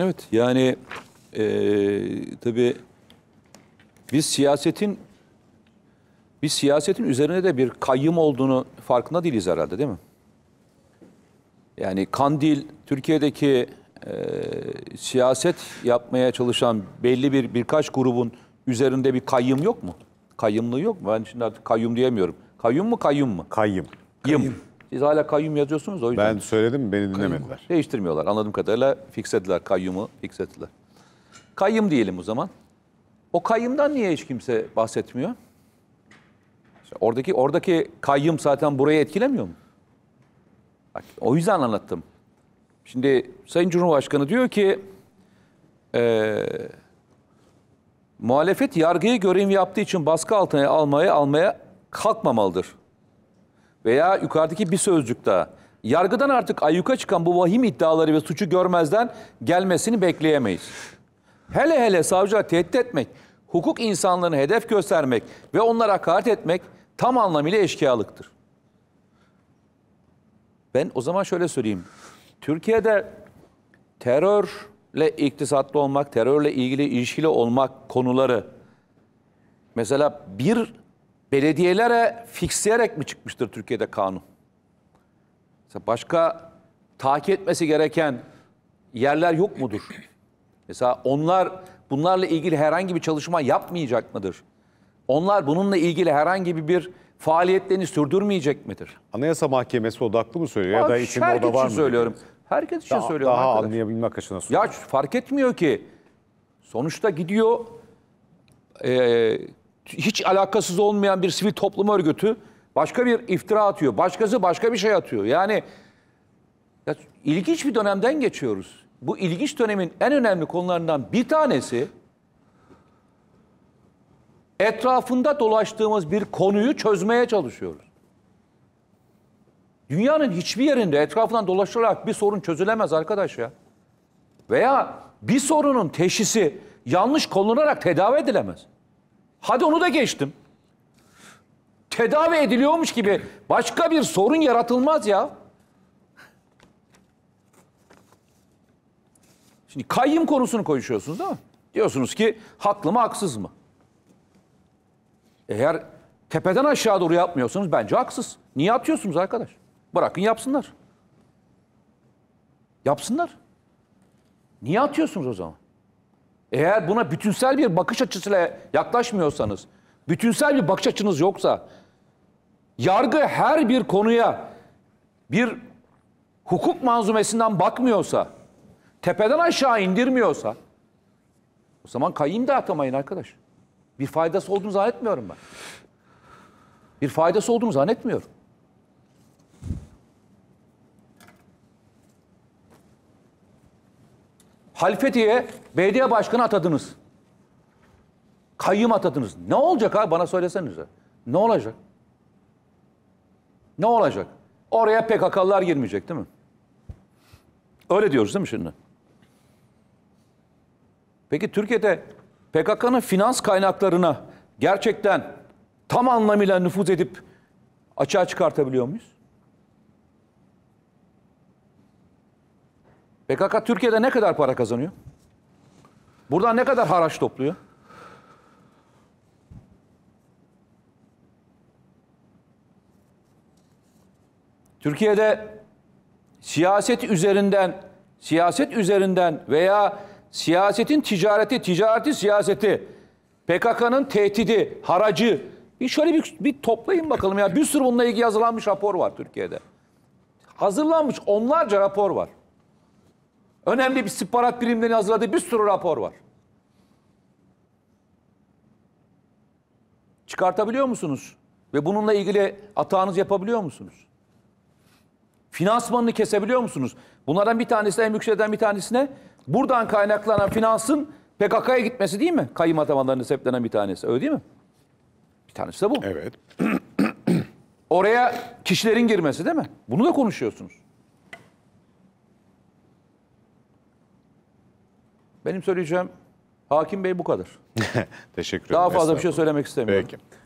Evet yani e, tabii biz siyasetin biz siyasetin üzerine de bir kayyım olduğunu farkında değiliz herhalde değil mi? Yani Kandil Türkiye'deki e, siyaset yapmaya çalışan belli bir birkaç grubun üzerinde bir kayyım yok mu? Kayyımlığı yok mu? Ben şimdi artık kayyum diyemiyorum. Kayyum mu kayyum mu? Kayyım. Yım. Kayyum. Siz hala kayyum yazıyorsunuz o yüzden. Ben söyledim beni dinlemediler. Kayyum, değiştirmiyorlar. Anladığım kadarıyla fixediler kayyumu, fixediler. Kayyum diyelim o zaman. O kayyumdan niye hiç kimse bahsetmiyor? İşte oradaki oradaki kayyum zaten burayı etkilemiyor mu? Bak, o yüzden anlattım. Şimdi Sayın Cumhurbaşkanı diyor ki e, muhalefet yargıyı görev yaptığı için baskı altına almaya almaya kalkmamalıdır veya yukarıdaki bir sözcük Yargıdan artık ayyuka çıkan bu vahim iddiaları ve suçu görmezden gelmesini bekleyemeyiz. Hele hele savcılar tehdit etmek, hukuk insanlarını hedef göstermek ve onlara hakaret etmek tam anlamıyla eşkıyalıktır. Ben o zaman şöyle söyleyeyim. Türkiye'de terörle iktisatlı olmak, terörle ilgili ilişkili olmak konuları mesela bir belediyelere fixleyerek mi çıkmıştır Türkiye'de kanun? Mesela başka takip etmesi gereken yerler yok mudur? Mesela onlar bunlarla ilgili herhangi bir çalışma yapmayacak mıdır? Onlar bununla ilgili herhangi bir faaliyetlerini sürdürmeyecek midir? Anayasa Mahkemesi odaklı mı söylüyor ya da içinde o da var mı? söylüyorum. Herkes için daha, söylüyorum. Daha arkadaş. anlayabilmek açısından söylüyorum. Ya fark etmiyor ki. Sonuçta gidiyor e, hiç alakasız olmayan bir sivil toplum örgütü başka bir iftira atıyor. Başkası başka bir şey atıyor. Yani ya, ilginç bir dönemden geçiyoruz. Bu ilginç dönemin en önemli konularından bir tanesi etrafında dolaştığımız bir konuyu çözmeye çalışıyoruz. Dünyanın hiçbir yerinde etrafından dolaşılarak bir sorun çözülemez arkadaş ya. Veya bir sorunun teşhisi yanlış konularak tedavi edilemez. Hadi onu da geçtim. Tedavi ediliyormuş gibi başka bir sorun yaratılmaz ya. Şimdi kayyım konusunu konuşuyorsunuz değil mi? Diyorsunuz ki haklı mı haksız mı? Eğer tepeden aşağı doğru yapmıyorsanız bence haksız. Niye atıyorsunuz arkadaş? Bırakın yapsınlar. Yapsınlar. Niye atıyorsunuz o zaman? Eğer buna bütünsel bir bakış açısıyla yaklaşmıyorsanız, bütünsel bir bakış açınız yoksa, yargı her bir konuya bir hukuk manzumesinden bakmıyorsa, tepeden aşağı indirmiyorsa, o zaman kayayım da atamayın arkadaş. Bir faydası olduğunu zannetmiyorum ben. Bir faydası olduğunu zannetmiyorum. Halfeti'ye belediye başkanı atadınız. Kayyum atadınız. Ne olacak abi bana söylesenize. Ne olacak? Ne olacak? Oraya PKK'lılar girmeyecek değil mi? Öyle diyoruz değil mi şimdi? Peki Türkiye'de PKK'nın finans kaynaklarına gerçekten tam anlamıyla nüfuz edip açığa çıkartabiliyor muyuz? PKK Türkiye'de ne kadar para kazanıyor? Buradan ne kadar haraç topluyor? Türkiye'de siyaset üzerinden siyaset üzerinden veya siyasetin ticareti, ticareti siyaseti, PKK'nın tehdidi, haracı bir şöyle bir, bir toplayın bakalım ya. Bir sürü bununla ilgili yazılanmış rapor var Türkiye'de. Hazırlanmış onlarca rapor var. Önemli bir istihbarat birimlerinin hazırladığı bir sürü rapor var. Çıkartabiliyor musunuz? Ve bununla ilgili atağınız yapabiliyor musunuz? Finansmanını kesebiliyor musunuz? Bunlardan bir tanesi en yüksekten bir tanesine buradan kaynaklanan finansın PKK'ya gitmesi değil mi? Kayım atamalarını seplenen bir tanesi. Öyle değil mi? Bir tanesi de bu. Evet. Oraya kişilerin girmesi değil mi? Bunu da konuşuyorsunuz. Benim söyleyeceğim Hakim Bey bu kadar. Teşekkür ederim. Daha fazla bir şey söylemek istemiyorum. Peki.